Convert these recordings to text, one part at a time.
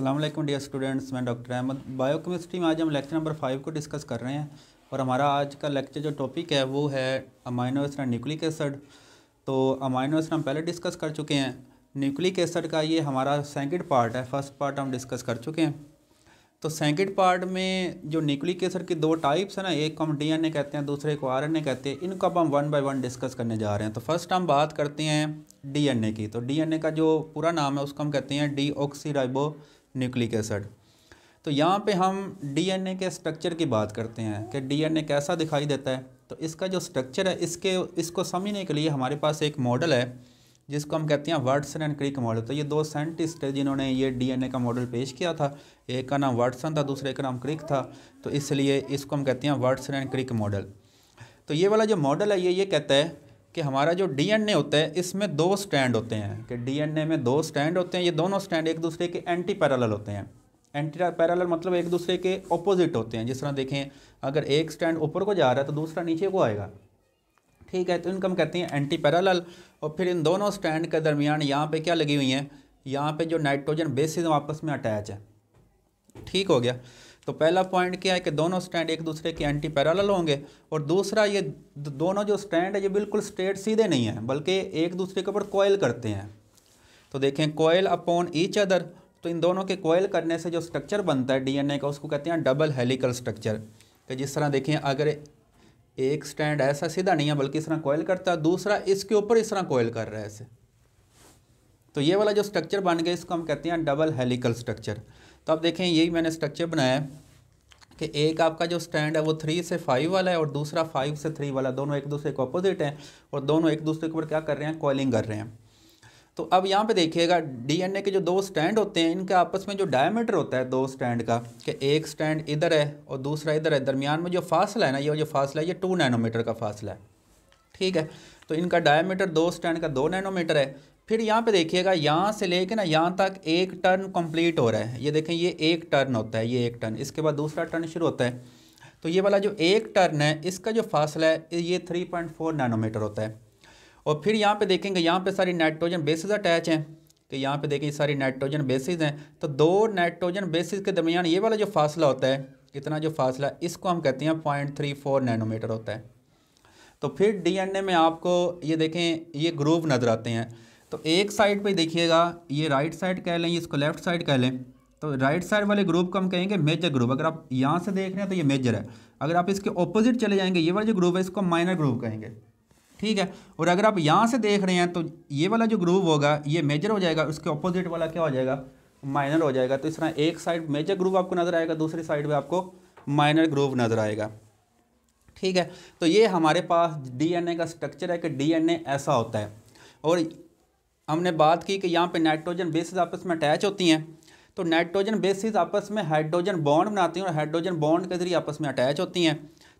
अल्लाम dear students मैं doctor Ahmad chemistry में आज हम लेक्चर नंबर फाइव को डिस्कस कर रहे हैं और हमारा आज का लेक्चर जो टॉपिक है वो है अमाइनो एसिड न्यूक्लिक एसिड तो अमाइनो एसिड हम पहले डिस्कस कर चुके हैं न्यूक्लिक एसिड का ये हमारा सेकंड पार्ट है फर्स्ट पार्ट हम डिस्कस कर चुके हैं तो सेकंड पार्ट में जो न्यूक्लिक एसिड की दो टाइप्स हैं ना एक को हम ए कहते हैं दूसरे को ए कहते हैं इनको अब हम वन बाई वन डिस्कस करने जा रहे हैं तो फर्स्ट हम बात करते हैं ए की तो ए का जो पूरा नाम है उसको हम कहते हैं ribo nucleic acid तो यहाँ पे हम डीएनए के स्ट्रक्चर की बात करते हैं कि डीएनए कैसा दिखाई देता है तो इसका जो स्ट्रक्चर है इसके इसको समझने के लिए हमारे पास एक मॉडल है जिसको हम कहते हैं वर्डसन एंड क्रिक मॉडल तो ये दो साइंटिस्ट है जिन्होंने ये डीएनए का मॉडल पेश किया था एक का नाम वाटसन था दूसरे का नाम क्रिक था तो इसलिए इसको हम कहते हैं वर्डसन एंड क्रिक मॉडल तो ये वाला जो मॉडल है ये ये कहता है कि हमारा जो डीएनए होता है इसमें दो स्टैंड होते हैं कि डीएनए में दो स्टैंड होते हैं ये दोनों स्टैंड एक दूसरे के एंटी पैरल होते हैं एंटी पैरल मतलब एक दूसरे के ऑपोजिट होते हैं जिस तरह देखें अगर एक स्टैंड ऊपर को जा रहा है तो दूसरा नीचे को आएगा ठीक है तो इनको हम कहते हैं एंटी पैरल और फिर इन दोनों स्टैंड के दरमियान यहाँ पर क्या लगी हुई हैं यहाँ पर जो नाइट्रोजन बेसिस आपस में अटैच है ठीक हो गया तो पहला पॉइंट क्या है कि दोनों स्टैंड एक दूसरे के एंटी पैरल होंगे और दूसरा ये दोनों जो स्टैंड है ये बिल्कुल स्ट्रेट सीधे नहीं हैं बल्कि एक दूसरे के ऊपर कोयल करते हैं तो देखें कोयल अपॉन ईच अदर तो इन दोनों के कोयल करने से जो स्ट्रक्चर बनता है डीएनए का उसको कहते हैं डबल हेलिकल स्ट्रक्चर कि जिस तरह देखें अगर एक स्टैंड ऐसा सीधा नहीं है बल्कि इस तरह कोयल करता है दूसरा इसके ऊपर इस तरह कोयल कर रहा है ऐसे तो ये वाला जो स्ट्रक्चर बन गया इसको हम कहते हैं डबल हेलिकल स्ट्रक्चर तो आप देखें यही मैंने स्ट्रक्चर बनाया है कि एक आपका जो स्टैंड है वो थ्री से फाइव वाला है और दूसरा फाइव से थ्री वाला दोनों एक दूसरे के अपोजिट हैं और दोनों एक दूसरे के ऊपर क्या कर रहे हैं कॉलिंग कर रहे हैं तो अब यहाँ पे देखिएगा डीएनए के जो दो स्टैंड होते हैं इनके आपस में जो डायमीटर होता है दो स्टैंड का कि एक स्टैंड इधर है और दूसरा इधर है दरमियान में जो फासला है ना ये जो फासला है ये टू नैनोमीटर का फासला है ठीक है तो इनका डायमीटर दो स्टैंड का दो नैनोमीटर है फिर यहाँ पे देखिएगा यहाँ से लेके ना यहाँ तक एक टर्न कंप्लीट हो रहा है ये देखें ये एक टर्न होता है ये एक टर्न इसके बाद दूसरा टर्न शुरू होता है तो ये वाला जो एक टर्न है इसका जो फासला है ये थ्री पॉइंट फोर नैनोमीटर होता है और फिर यहाँ पे देखेंगे यहाँ पे सारी नाइट्रोजन बेसिस अटैच हैं कि यहाँ पर देखें सारी नाइट्रोजन बेसिस हैं तो दो नाइट्रोजन बेसिस के दरमियान ये वाला जो फासला होता है इतना जो फासला इसको हम कहते हैं पॉइंट थ्री फोर नैनोमीटर होता है तो फिर ए में आपको ये देखें ये ग्रूव नज़र आते हैं तो एक साइड पे देखिएगा ये राइट साइड कह लें इसको लेफ्ट साइड कह लें तो राइट साइड वाले ग्रुप को हम कहेंगे मेजर ग्रुप अगर आप यहाँ से देख रहे हैं तो ये मेजर है अगर आप इसके ऑपोजिट चले जाएंगे ये वाला जो ग्रुप है इसको माइनर ग्रुप कहेंगे ठीक है और अगर आप यहाँ से देख रहे हैं तो ये वाला जो ग्रुप होगा ये मेजर हो जाएगा उसके ऑपोजिट वाला क्या हो जाएगा माइनर हो जाएगा तो इस तरह एक साइड मेजर ग्रुप आपको नज़र आएगा दूसरी साइड पर आपको माइनर ग्रुप नज़र आएगा ठीक है तो ये हमारे पास डीएनए का स्ट्रक्चर है कि डीएनए ऐसा होता है और हमने बात की कि यहाँ पे नाइट्रोजन बेसिस आपस में अटैच होती हैं तो नाइट्रोजन बेसिस आपस में हाइड्रोजन बॉन्ड बनाती हैं और हाइड्रोजन बॉन्ड के जरिए आपस में अटैच होती हैं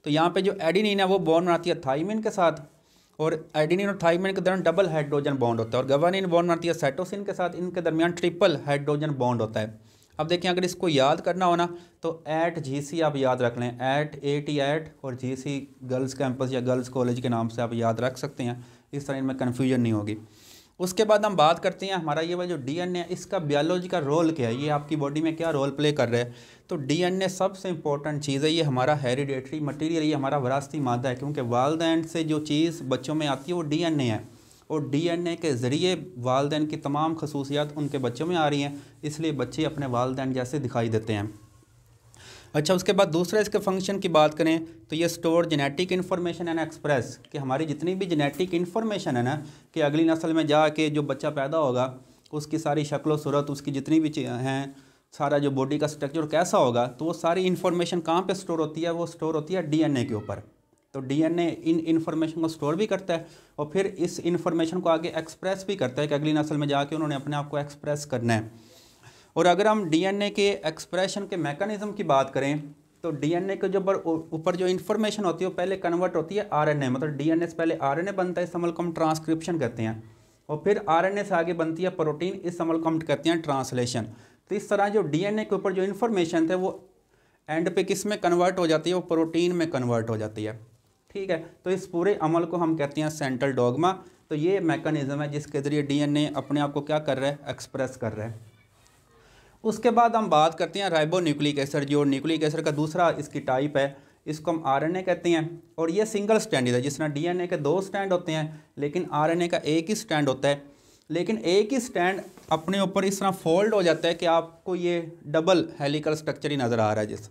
तो यहाँ पे जो एडिनिन है वो बॉन्ड बनाती है थाइमिन के साथ और एडिनिन और थाइमिन के दरमियान डबल हाइड्रोजन बॉन्ड होता है और गवानिन बॉन्ड बनाती है साइटोसिन के साथ इनके दरमियान ट्रिपल हाइड्रोजन बॉन्ड होता है अब देखें अगर इसको याद करना हो ना तो ऐट जी सी आप याद रख लें ऐट ए टी ऐट और जी सी गर्ल्स कैंपस या गर्ल्स कॉलेज के नाम से आप याद रख सकते हैं इस तरह इनमें कन्फ्यूजन नहीं होगी उसके बाद हम बात करते हैं हमारा ये वाला जो डीएनए है इसका बायोलॉजी का रोल क्या है ये आपकी बॉडी में क्या रोल प्ले कर रहा है तो डीएनए सबसे इंपॉर्टेंट चीज़ है ये हमारा हेरिडेटरी मटेरियल ये हमारा वरासती मादा है क्योंकि वालदेन से जो चीज़ बच्चों में आती है वो डीएनए है और डीएनए के ज़रिए वालदेन की तमाम खसूसियात उनके बच्चों में आ रही हैं इसलिए बच्चे अपने वालदेन जैसे दिखाई देते हैं अच्छा उसके बाद दूसरा इसके फंक्शन की बात करें तो ये store genetic information and express कि हमारी जितनी भी जेनेटिक इन्फॉर्मेशन है ना कि अगली नस्ल में जा के जो बच्चा पैदा होगा उसकी सारी शक्ल सूरत उसकी जितनी भी हैं सारा जो बॉडी का स्ट्रक्चर कैसा होगा तो वो सारी इन्फॉर्मेशन कहाँ पर स्टोर होती है वो स्टोर होती है ए के ऊपर तो ए इन इन्फॉर्मेशन को स्टोर भी करता है और फिर इस इन्फॉर्मेशन को आगे एक्सप्रेस भी करता है कि अगली नस्ल में जाके उन्होंने अपने आप को एक्सप्रेस करना है और अगर हम डीएनए के एक्सप्रेशन के मैकेनिज़्म की बात करें तो डीएनए के जो ऊपर जो इन्फॉर्मेशन होती है वो पहले कन्वर्ट होती है आरएनए मतलब डीएनए से पहले आरएनए बनता है इस अमल को हम ट्रांसक्रिप्शन कहते हैं और फिर आरएनए से आगे बनती है प्रोटीन इस अमल को हम कहते हैं ट्रांसलेशन तो इस तरह जो ए के ऊपर जो इन्फॉर्मेशन थे वो एंड पे किस में कन्वर्ट हो जाती है वो प्रोटीन में कन्वर्ट हो जाती है ठीक है तो इस पूरे अमल को हम कहते हैं सेंट्रल डॉगमा तो ये मैकेनिज़्म है जिसके ज़रिए डीएनए अपने आप को क्या कर रहा है एक्सप्रेस कर रहा है उसके बाद हम बात करते हैं राइबो न्यूक्लिक एसिड जो न्यूक्लिक एसिड का दूसरा इसकी टाइप है इसको हम आरएनए कहते हैं और ये सिंगल स्टैंडेड है जिस तरह डीएनए के दो स्टैंड होते हैं लेकिन आरएनए का एक ही स्टैंड होता है लेकिन एक ही स्टैंड अपने ऊपर इस तरह फोल्ड हो जाता है कि आपको ये डबल हेलिकल स्ट्रक्चर ही नज़र आ रहा है जिस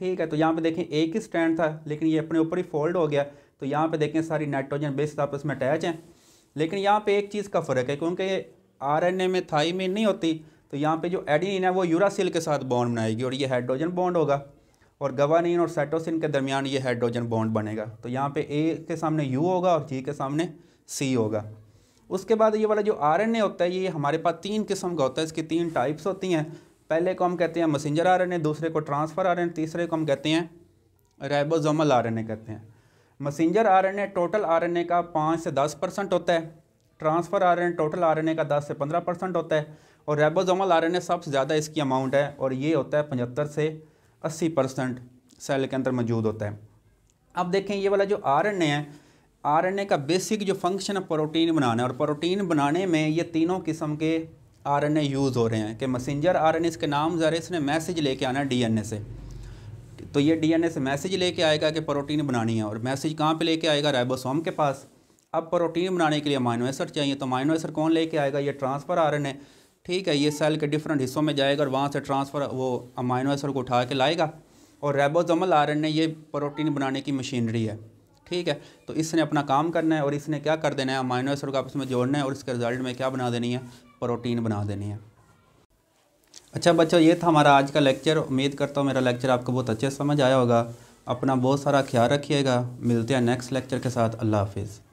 ठीक है तो यहाँ पे देखें एक ही स्टैंड था लेकिन ये अपने ऊपर ही फोल्ड हो गया तो यहाँ पे देखें सारी नाइट्रोजन बेस आपस में अटैच हैं लेकिन यहाँ पे एक चीज़ का फ़र्क है क्योंकि आर में थाई में नहीं होती तो यहाँ पे जो एडिनिन है वो यूरासिल के साथ बॉन्ड बनाएगी और ये हाइड्रोजन बॉन्ड होगा और गवानिन और साइटोसिन के दरमियान ये हाइड्रोजन बॉन्ड बनेगा तो यहाँ पे ए के सामने यू होगा और जी के सामने सी होगा उसके बाद ये वाला जो आर एन ए होता है ये हमारे पास तीन किस्म का होता है इसकी तीन टाइप्स होती हैं पहले को हम कहते हैं मसेंजर आर एन ए दूसरे को ट्रांसफ़र आर एन तीसरे को हम कहते हैं रेबोजोमल आर एन ए कहते हैं messenger R N A total R N A का पाँच से दस परसेंट होता है transfer R N total R N A का दस से पंद्रह परसेंट होता है और रेबोजोमल आरएनए सबसे ज़्यादा इसकी अमाउंट है और ये होता है पचहत्तर से अस्सी परसेंट सेल के अंदर मौजूद होता है अब देखें ये वाला जो आर एन ए है आर एन ए का बेसिक जो फंक्शन है प्रोटीन बनाना है और प्रोटीन बनाने में ये तीनों किस्म के आर एन ए यूज़ हो रहे हैं कि मैसेंजर आर एन इसके नाम ज़रा इसने मैसेज लेके आना है डी एन ए से तो ये डी एन ए से मैसेज लेके आएगा कि प्रोटीन बनानी है और मैसेज कहाँ पे लेके आएगा रेबोसोम के पास अब प्रोटीन बनाने के लिए अमाइनो चाहिए तो अमाइनो कौन लेके आएगा ये ट्रांसफ़र आर एन ए ठीक है ये सेल के डिफरेंट हिस्सों में जाएगा और वहाँ से ट्रांसफ़र वो अमाइनो एसिड को उठा के लाएगा और रेबोजमल आर एन ये प्रोटीन बनाने की मशीनरी है ठीक है तो इसने अपना काम करना है और इसने क्या कर देना है अमाइनो एसिड को आपस में जोड़ना है और इसके रिजल्ट में क्या बना देनी है प्रोटीन बना देनी है अच्छा बच्चों ये था हमारा आज का लेक्चर उम्मीद करता हूँ मेरा लेक्चर आपको बहुत अच्छे समझ आया होगा अपना बहुत सारा ख्याल रखिएगा मिलते हैं नेक्स्ट लेक्चर के साथ अल्लाह हाफिज़